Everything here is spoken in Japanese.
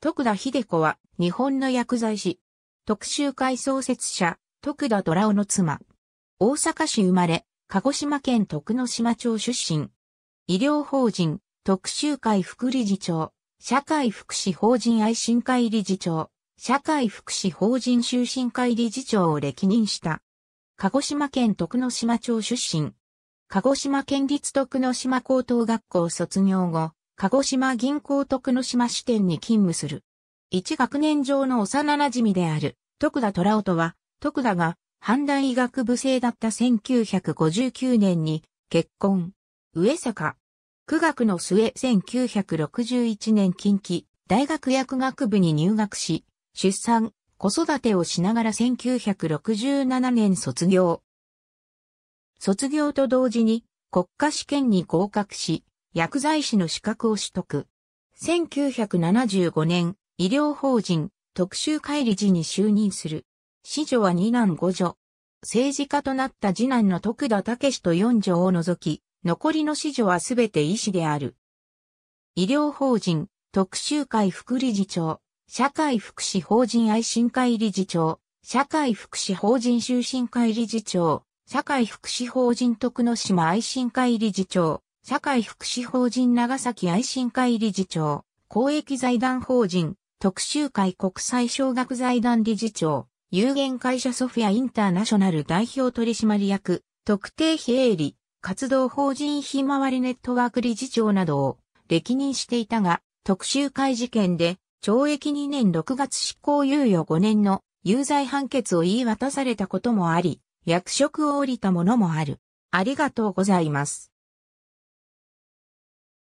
徳田秀子は日本の薬剤師。特集会創設者、徳田虎尾の妻。大阪市生まれ、鹿児島県徳之島町出身。医療法人、特集会副理事長、社会福祉法人愛心会理事長、社会福祉法人終身会理事長を歴任した。鹿児島県徳之島町出身。鹿児島県立徳之島高等学校卒業後、鹿児島銀行徳之島支店に勤務する。一学年上の幼馴染である、徳田虎夫は、徳田が、判断医学部生だった1959年に、結婚。上坂。苦学の末1961年近畿、大学薬学部に入学し、出産、子育てをしながら1967年卒業。卒業と同時に国家試験に合格し、薬剤師の資格を取得。1975年、医療法人、特集会理事に就任する。子女は二男五女。政治家となった次男の徳田武史と四女を除き、残りの子女はすべて医師である。医療法人、特集会副理事長、社会福祉法人愛心会理事長、社会福祉法人終身会理事長、社会福祉法人徳之島愛心会理事長、社会福祉法人長崎愛心会理事長、公益財団法人、特集会国際小学財団理事長、有限会社ソフィアインターナショナル代表取締役、特定非営利、活動法人ひまわりネットワーク理事長などを歴任していたが、特集会事件で懲役2年6月執行猶予5年の有罪判決を言い渡されたこともあり、役職を降りたものもある。ありがとうございます。